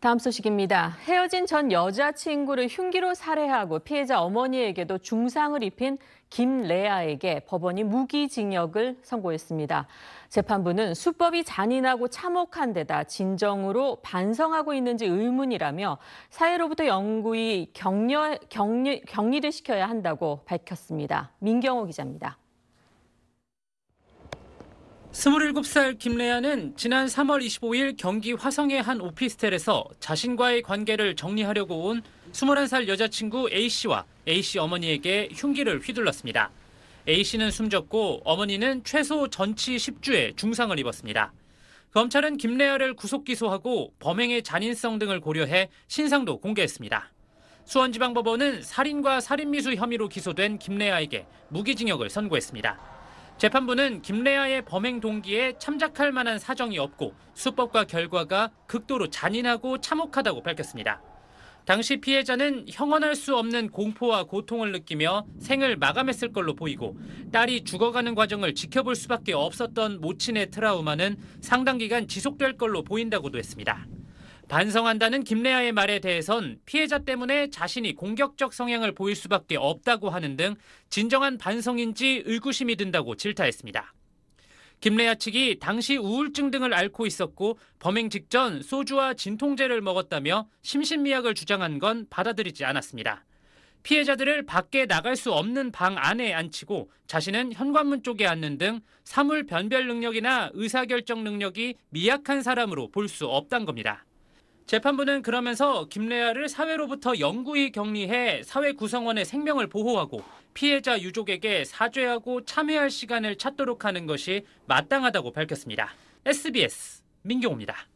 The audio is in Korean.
다음 소식입니다. 헤어진 전 여자친구를 흉기로 살해하고 피해자 어머니에게도 중상을 입힌 김레아에게 법원이 무기징역을 선고했습니다. 재판부는 수법이 잔인하고 참혹한 데다 진정으로 반성하고 있는지 의문이라며 사회로부터 영구히 격려, 격리, 격리를 시켜야 한다고 밝혔습니다. 민경호 기자입니다. 27살 김래아는 지난 3월 25일 경기 화성의 한 오피스텔에서 자신과의 관계를 정리하려고 온 21살 여자친구 A씨와 A씨 어머니에게 흉기를 휘둘렀습니다. A씨는 숨졌고 어머니는 최소 전치 10주의 중상을 입었습니다. 검찰은 김래아를 구속 기소하고 범행의 잔인성 등을 고려해 신상도 공개했습니다. 수원지방법원은 살인과 살인미수 혐의로 기소된 김래아에게 무기징역을 선고했습니다. 재판부는 김래아의 범행 동기에 참작할 만한 사정이 없고 수법과 결과가 극도로 잔인하고 참혹하다고 밝혔습니다. 당시 피해자는 형언할 수 없는 공포와 고통을 느끼며 생을 마감했을 걸로 보이고 딸이 죽어가는 과정을 지켜볼 수밖에 없었던 모친의 트라우마는 상당 기간 지속될 걸로 보인다고도 했습니다. 반성한다는 김래아의 말에 대해선 피해자 때문에 자신이 공격적 성향을 보일 수밖에 없다고 하는 등 진정한 반성인지 의구심이 든다고 질타했습니다. 김래아 측이 당시 우울증 등을 앓고 있었고 범행 직전 소주와 진통제를 먹었다며 심신미약을 주장한 건 받아들이지 않았습니다. 피해자들을 밖에 나갈 수 없는 방 안에 앉히고 자신은 현관문 쪽에 앉는 등 사물 변별 능력이나 의사결정 능력이 미약한 사람으로 볼 수 없단 겁니다. 재판부는 그러면서 김래아를 사회로부터 영구히 격리해 사회 구성원의 생명을 보호하고 피해자 유족에게 사죄하고 참회할 시간을 찾도록 하는 것이 마땅하다고 밝혔습니다. SBS 민경호입니다.